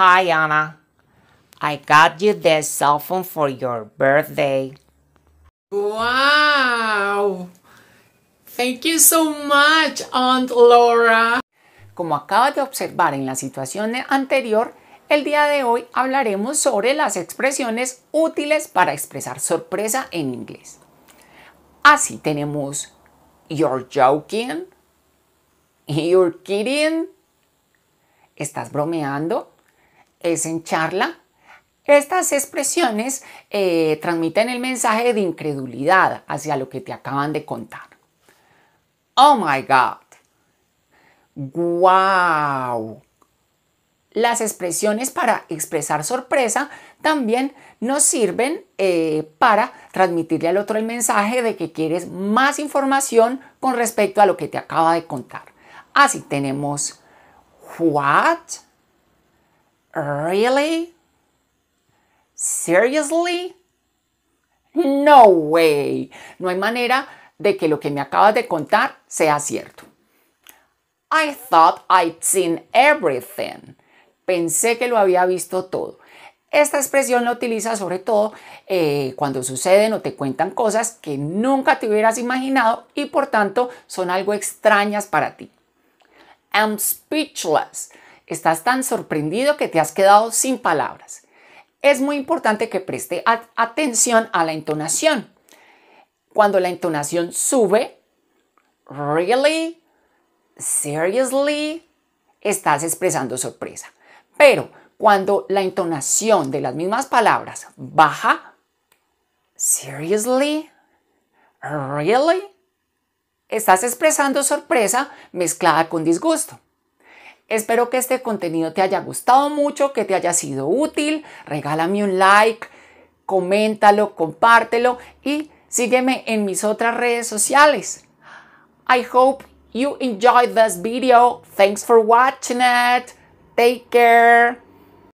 Hi, Anna. I got you this cell phone for your birthday. Wow. Thank you so much, Aunt Laura. Como acabas de observar en la situación anterior, el día de hoy hablaremos sobre las expresiones útiles para expresar sorpresa en inglés. Así tenemos you're joking, you're kidding, estás bromeando, es en charla. Estas expresiones eh, transmiten el mensaje de incredulidad hacia lo que te acaban de contar. Oh my God. Wow. Las expresiones para expresar sorpresa también nos sirven eh, para transmitirle al otro el mensaje de que quieres más información con respecto a lo que te acaba de contar. Así tenemos what, Really? Seriously? No way. No hay manera de que lo que me acabas de contar sea cierto. I thought I'd seen everything. Pensé que lo había visto todo. Esta expresión la utiliza sobre todo eh, cuando suceden o te cuentan cosas que nunca te hubieras imaginado y por tanto son algo extrañas para ti. I'm speechless. Estás tan sorprendido que te has quedado sin palabras. Es muy importante que preste atención a la entonación. Cuando la entonación sube, really, seriously, estás expresando sorpresa. Pero cuando la entonación de las mismas palabras baja, seriously, really, estás expresando sorpresa mezclada con disgusto. Espero que este contenido te haya gustado mucho, que te haya sido útil. Regálame un like, coméntalo, compártelo y sígueme en mis otras redes sociales. I hope you enjoyed this video. Thanks for watching it. Take care.